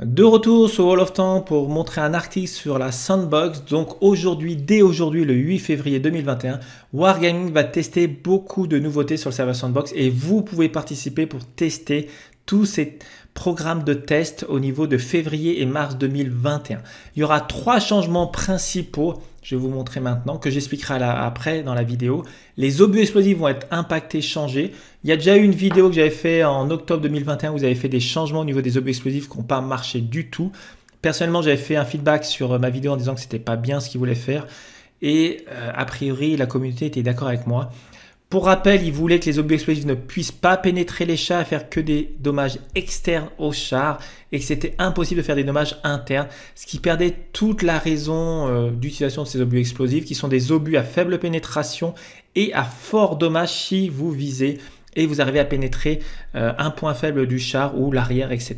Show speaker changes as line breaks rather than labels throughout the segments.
De retour sur Wall of Time pour montrer un article sur la sandbox. Donc aujourd'hui, dès aujourd'hui, le 8 février 2021, Wargaming va tester beaucoup de nouveautés sur le serveur sandbox et vous pouvez participer pour tester tous ces programme de test au niveau de février et mars 2021. Il y aura trois changements principaux, je vais vous montrer maintenant, que j'expliquerai après dans la vidéo. Les obus explosifs vont être impactés, changés. Il y a déjà eu une vidéo que j'avais fait en octobre 2021 où vous avez fait des changements au niveau des obus explosifs qui n'ont pas marché du tout. Personnellement, j'avais fait un feedback sur euh, ma vidéo en disant que c'était pas bien ce qu'ils voulaient faire. Et euh, a priori, la communauté était d'accord avec moi. Pour rappel, il voulait que les obus explosifs ne puissent pas pénétrer les chars et faire que des dommages externes aux chars et que c'était impossible de faire des dommages internes, ce qui perdait toute la raison euh, d'utilisation de ces obus explosifs qui sont des obus à faible pénétration et à fort dommage si vous visez et vous arrivez à pénétrer euh, un point faible du char ou l'arrière, etc.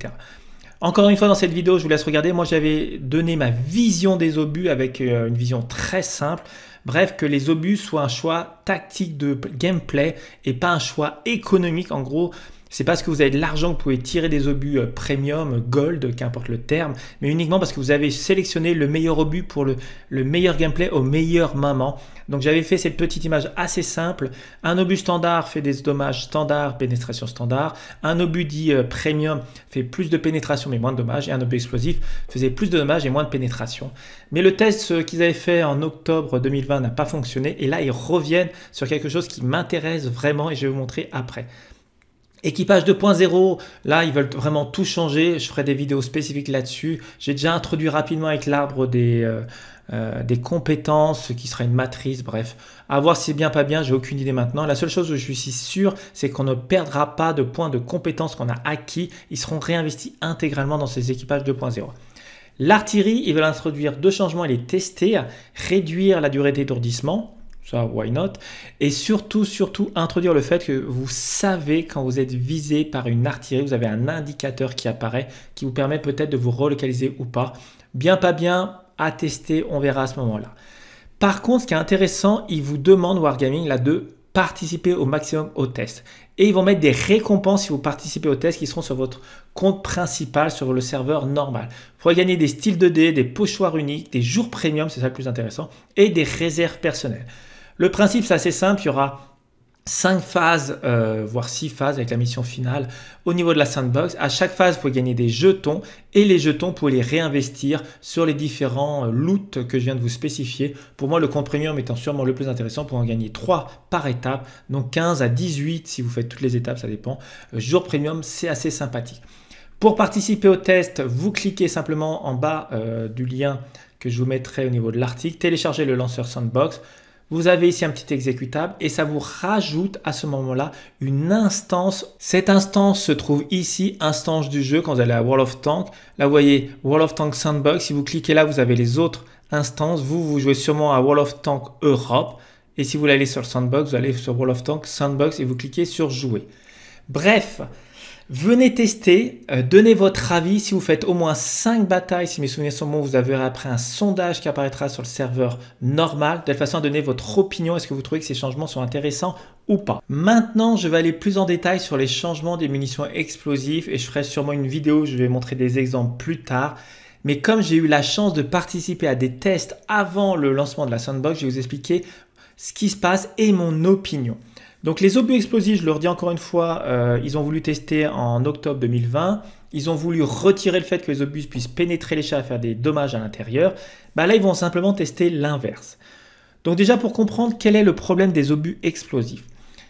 Encore une fois, dans cette vidéo, je vous laisse regarder. Moi, j'avais donné ma vision des obus avec euh, une vision très simple. Bref, que les obus soient un choix tactique de gameplay et pas un choix économique en gros c'est parce que vous avez de l'argent que vous pouvez tirer des obus euh, premium, gold, qu'importe le terme, mais uniquement parce que vous avez sélectionné le meilleur obus pour le, meilleur gameplay au meilleur moment. Donc j'avais fait cette petite image assez simple. Un obus standard fait des dommages standard, pénétration standard. Un obus dit euh, premium fait plus de pénétration mais moins de dommages. Et un obus explosif faisait plus de dommages et moins de pénétration. Mais le test euh, qu'ils avaient fait en octobre 2020 n'a pas fonctionné. Et là, ils reviennent sur quelque chose qui m'intéresse vraiment et je vais vous montrer après. Équipage 2.0, là ils veulent vraiment tout changer, je ferai des vidéos spécifiques là-dessus. J'ai déjà introduit rapidement avec l'arbre des, euh, euh, compétences, ce compétences qui sera une matrice, bref. À voir si c'est bien pas bien, j'ai aucune idée maintenant. La seule chose où je suis sûr, c'est qu'on ne perdra pas de points de compétences qu'on a acquis, ils seront réinvestis intégralement dans ces équipages 2.0. L'artillerie, ils veulent introduire deux changements et les tester, réduire la durée d'étourdissement ça, why not Et surtout, surtout, introduire le fait que vous savez quand vous êtes visé par une artillerie, vous avez un indicateur qui apparaît, qui vous permet peut-être de vous relocaliser ou pas. Bien, pas bien, à tester, on verra à ce moment-là. Par contre, ce qui est intéressant, ils vous demandent, Wargaming, là, de participer au maximum au test. Et ils vont mettre des récompenses si vous participez au test qui seront sur votre compte principal, sur le serveur normal. Vous pourrez gagner des styles de d des pochoirs uniques, des jours premium, c'est ça le plus intéressant, et des réserves personnelles. Le principe, c'est assez simple. Il y aura cinq phases, euh, voire six phases avec la mission finale au niveau de la sandbox. À chaque phase, vous pouvez gagner des jetons et les jetons, vous pouvez les réinvestir sur les différents euh, loots que je viens de vous spécifier. Pour moi, le compte premium étant sûrement le plus intéressant pour en gagner 3 par étape, donc 15 à 18 si vous faites toutes les étapes, ça dépend. Euh, jour premium, c'est assez sympathique. Pour participer au test, vous cliquez simplement en bas du lien que je vous mettrai au niveau de l'article, téléchargez le lanceur Sandbox, vous avez ici un petit exécutable et ça vous rajoute à ce moment-là une instance. Cette instance se trouve ici, instance du jeu, quand vous allez à World of Tanks. Là, vous voyez World of Tanks Sandbox. Si vous cliquez là, vous avez les autres instances. Vous, vous jouez sûrement à World of Tanks Europe. Et si vous voulez aller sur Sandbox, vous allez sur World of Tanks Sandbox et vous cliquez sur Jouer. Bref, Venez tester, euh, donnez votre avis. Si vous faites au moins 5 batailles, si mes souvenirs sont bons, vous avez après un sondage qui apparaîtra sur le serveur normal. De façon à donner votre opinion. Est-ce que vous trouvez que ces changements sont intéressants ou pas Maintenant, je vais aller plus en détail sur les changements des munitions explosives et je ferai sûrement une vidéo où je vais montrer des exemples plus tard. Mais comme j'ai eu la chance de participer à des tests avant le lancement de la Sandbox, je vais vous expliquer ce qui se passe et mon opinion. Donc les obus explosifs, je le redis encore une fois, euh, ils ont voulu tester en octobre 2020. Ils ont voulu retirer le fait que les obus puissent pénétrer les chats et faire des dommages à l'intérieur. Bah, là, ils vont simplement tester l'inverse. Donc déjà pour comprendre quel est le problème des obus explosifs.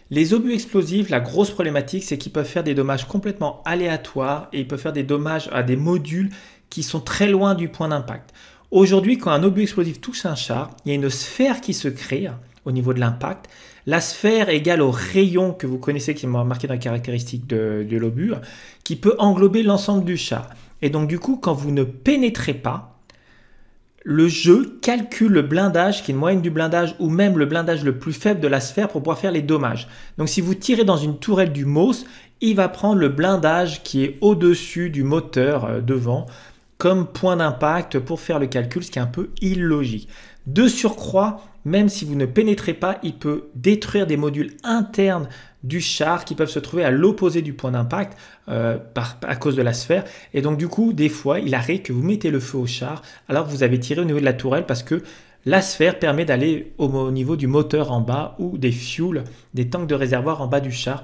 Les obus explosifs, la grosse problématique, c'est qu'ils peuvent faire des dommages complètement aléatoires et ils peuvent faire des dommages à des modules qui sont très loin du point d'impact. Aujourd'hui, quand un obus explosif touche un char, il y a une sphère qui se crée au niveau de l'impact la sphère égale au rayon que vous connaissez, qui est marqué dans les caractéristiques de, de qui peut englober l'ensemble du chat. Et donc du coup, quand vous ne pénétrez pas, le jeu calcule le blindage, qui est une moyenne du blindage, ou même le blindage le plus faible de la sphère pour pouvoir faire les dommages. Donc si vous tirez dans une tourelle du MOS, il va prendre le blindage qui est au-dessus du moteur euh, devant comme point d'impact pour faire le calcul, ce qui est un peu illogique. De surcroît, même si vous ne pénétrez pas, il peut détruire des modules internes du char qui peuvent se trouver à l'opposé du point d'impact euh, à cause de la sphère. Et donc du coup, des fois, il arrive que vous mettez le feu au char alors que vous avez tiré au niveau de la tourelle parce que la sphère permet d'aller au, au niveau du moteur en bas ou des fuels, des tanks de réservoir en bas du char.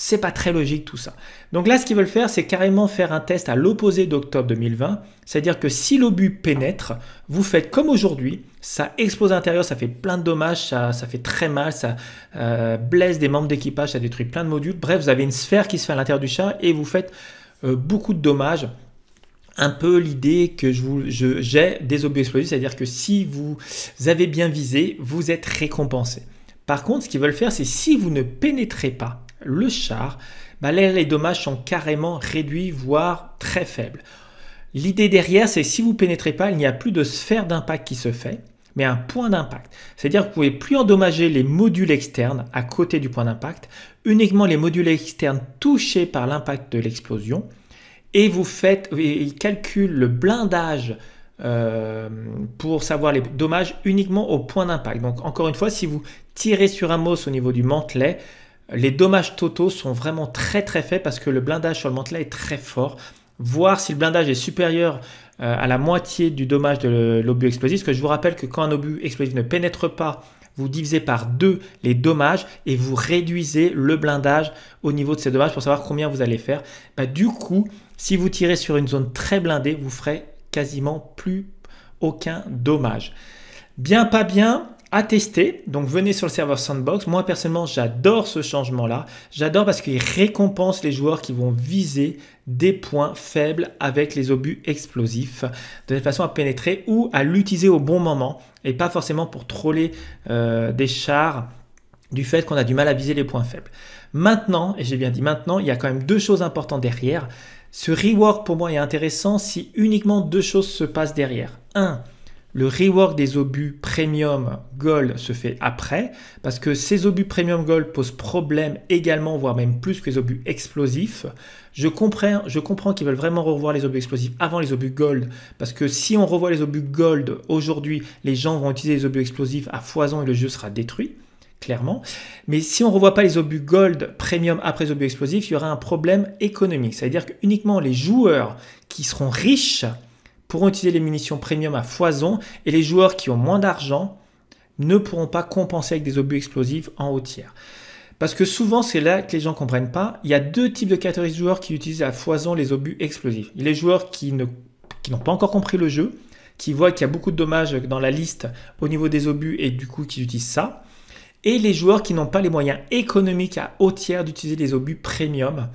C'est pas très logique tout ça. Donc là, ce qu'ils veulent faire, c'est carrément faire un test à l'opposé d'octobre 2020. C'est-à-dire que si l'obus pénètre, vous faites comme aujourd'hui, ça explose à l'intérieur, ça fait plein de dommages, ça, fait très mal, ça euh, blesse des membres d'équipage, ça détruit plein de modules. Bref, vous avez une sphère qui se fait à l'intérieur du chat et vous faites euh, beaucoup de dommages un peu l'idée que je j'ai des obus explosifs, c'est-à-dire que si vous avez bien visé, vous êtes récompensé. Par contre, ce qu'ils veulent faire, c'est si vous ne pénétrez pas, le char, bah, les dommages sont carrément réduits, voire très faibles. L'idée derrière, c'est si vous pénétrez pas, il n'y a plus de sphère d'impact qui se fait, mais un point d'impact. C'est-à-dire que vous pouvez plus endommager les modules externes à côté du point d'impact, uniquement les modules externes touchés par l'impact de l'explosion, et vous faites, il calcule le blindage euh, pour savoir les dommages uniquement au point d'impact. Donc encore une fois, si vous tirez sur un MOS au niveau du mantelet, les dommages totaux sont vraiment très très faits parce que le blindage sur le mantelet est très fort. Voir si le blindage est supérieur euh, à la moitié du dommage de l'obus explosif, parce que je vous rappelle que quand un obus explosif ne pénètre pas, vous divisez par deux les dommages et vous réduisez le blindage au niveau de ces dommages pour savoir combien vous allez faire. Bah, du coup, si vous tirez sur une zone très blindée, vous ferez quasiment plus aucun dommage. Bien, pas bien, à tester. Donc venez sur le serveur Sandbox. Moi personnellement, j'adore ce changement-là. J'adore parce qu'il récompense les joueurs qui vont viser des points faibles avec les obus explosifs, de façon à pénétrer ou à l'utiliser au bon moment et pas forcément pour troller euh, des chars du fait qu'on a du mal à viser les points faibles. Maintenant, et j'ai bien dit maintenant, il y a quand même deux choses importantes derrière. Ce reward pour moi est intéressant si uniquement deux choses se passent derrière. Un, le rework des obus premium gold se fait après parce que ces obus premium gold posent problème également, voire même plus que les obus explosifs. Je comprends, je comprends qu'ils veulent vraiment revoir les obus explosifs avant les obus gold parce que si on revoit les obus gold aujourd'hui, les gens vont utiliser les obus explosifs à foison et le jeu sera détruit clairement. Mais si on ne revoit pas les obus gold premium après les obus explosifs, il y aura un problème économique. C'est-à-dire que uniquement les joueurs qui seront riches pourront utiliser les munitions premium à foison et les joueurs qui ont moins d'argent ne pourront pas compenser avec des obus explosifs en haut tiers. Parce que souvent, c'est là que les gens comprennent pas. Il y a deux types de catégories de joueurs qui utilisent à foison les obus explosifs. Les joueurs qui qui n'ont pas encore compris le jeu, qui voient qu'il y a beaucoup de dommages dans la liste au niveau des obus et du coup qui utilisent ça. Et les joueurs qui n'ont pas les moyens économiques à haut tiers d'utiliser les obus premium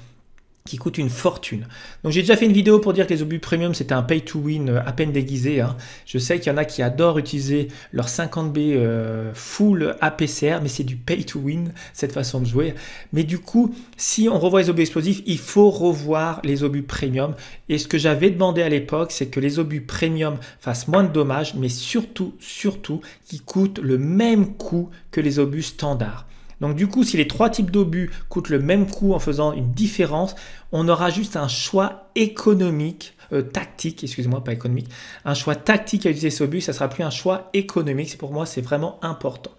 qui coûte une fortune. Donc j'ai déjà fait une vidéo pour dire que les obus premium c'était un pay to win euh, à peine déguisé. Hein. Je sais qu'il y en a qui adorent utiliser leur 50B euh, full APCR, mais c'est du pay to win cette façon de jouer. Mais du coup, si on revoit les obus explosifs, il faut revoir les obus premium. Et ce que j'avais demandé à l'époque, c'est que les obus premium fassent moins de dommages, mais surtout, surtout, qu'ils coûtent le même coût que les obus standards. Donc du coup, si les trois types d'obus coûtent le même coût en faisant une différence, on aura juste un choix économique, euh, tactique, excusez-moi, pas économique, un choix tactique à utiliser ce obus, ça sera plus un choix économique, c'est pour moi, c'est vraiment important.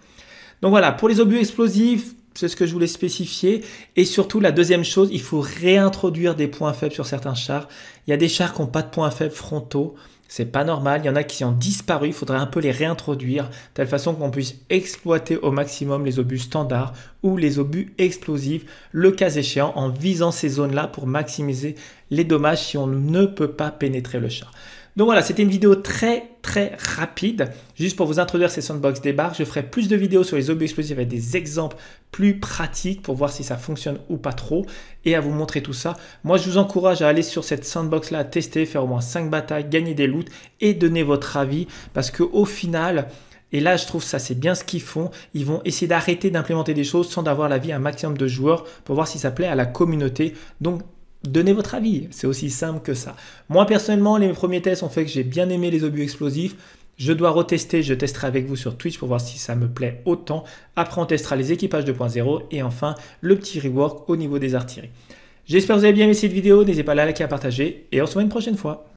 Donc voilà, pour les obus explosifs, c'est ce que je voulais spécifier. Et surtout, la deuxième chose, il faut réintroduire des points faibles sur certains chars. Il y a des chars qui n'ont pas de points faibles frontaux. C'est pas normal. Il y en a qui ont disparu. Il faudrait un peu les réintroduire, de telle façon qu'on puisse exploiter au maximum les obus standards ou les obus explosifs, le cas échéant, en visant ces zones-là pour maximiser les dommages si on ne peut pas pénétrer le char. Donc voilà, c'était une vidéo très très rapide. Juste pour vous introduire ces sandbox débarque je ferai plus de vidéos sur les objets explosifs avec des exemples plus pratiques pour voir si ça fonctionne ou pas trop et à vous montrer tout ça. Moi, je vous encourage à aller sur cette sandbox là, tester, faire au moins cinq batailles, gagner des loots et donner votre avis parce que au final, et là, je trouve ça, c'est bien ce qu'ils font. Ils vont essayer d'arrêter d'implémenter des choses sans d'avoir l'avis un maximum de joueurs pour voir si ça plaît à la communauté. Donc, donnez votre avis. C'est aussi simple que ça. Moi, personnellement, les premiers tests ont fait que j'ai bien aimé les obus explosifs. Je dois retester, je testerai avec vous sur Twitch pour voir si ça me plaît autant. Après, on testera les équipages 2.0 et enfin le petit rework au niveau des artilleries. J'espère que vous avez bien aimé cette vidéo, n'hésitez pas à la liker, à partager et on se voit une prochaine fois.